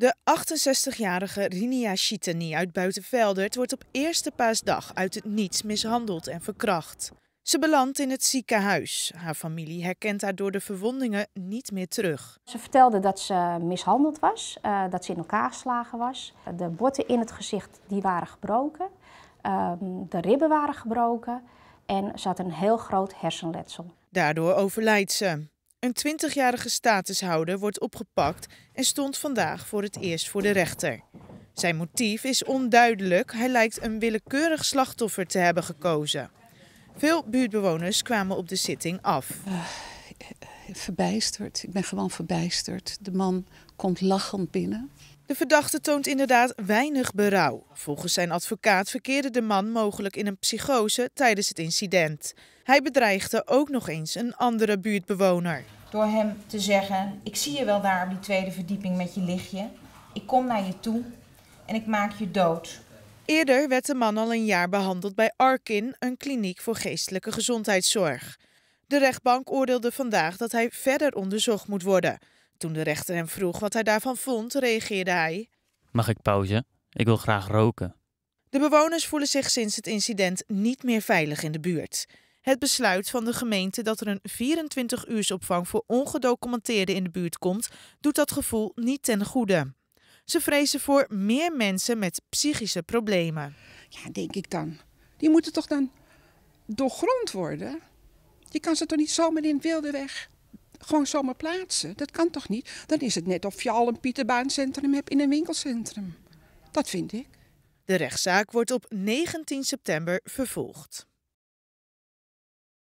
De 68-jarige Rinia Chitani uit Buitenveldert wordt op eerste paasdag uit het niets mishandeld en verkracht. Ze belandt in het ziekenhuis. Haar familie herkent haar door de verwondingen niet meer terug. Ze vertelde dat ze mishandeld was, eh, dat ze in elkaar geslagen was. De botten in het gezicht die waren gebroken, ehm, de ribben waren gebroken en ze had een heel groot hersenletsel. Daardoor overlijdt ze. Een 20-jarige statushouder wordt opgepakt en stond vandaag voor het eerst voor de rechter. Zijn motief is onduidelijk. Hij lijkt een willekeurig slachtoffer te hebben gekozen. Veel buurtbewoners kwamen op de zitting af. Ah, verbijsterd. Ik ben gewoon verbijsterd. De man komt lachend binnen. De verdachte toont inderdaad weinig berouw. Volgens zijn advocaat verkeerde de man mogelijk in een psychose tijdens het incident. Hij bedreigde ook nog eens een andere buurtbewoner. Door hem te zeggen: Ik zie je wel daar op die tweede verdieping met je lichtje. Ik kom naar je toe en ik maak je dood. Eerder werd de man al een jaar behandeld bij Arkin, een kliniek voor geestelijke gezondheidszorg. De rechtbank oordeelde vandaag dat hij verder onderzocht moet worden. Toen de rechter hem vroeg wat hij daarvan vond, reageerde hij: Mag ik pauze? Ik wil graag roken. De bewoners voelen zich sinds het incident niet meer veilig in de buurt. Het besluit van de gemeente dat er een 24 uursopvang voor ongedocumenteerden in de buurt komt, doet dat gevoel niet ten goede. Ze vrezen voor meer mensen met psychische problemen. Ja, denk ik dan. Die moeten toch dan doorgrond worden? Je kan ze toch niet zomaar in Wildeweg wilde weg gewoon zomaar plaatsen? Dat kan toch niet? Dan is het net of je al een Pieterbaancentrum hebt in een winkelcentrum. Dat vind ik. De rechtszaak wordt op 19 september vervolgd.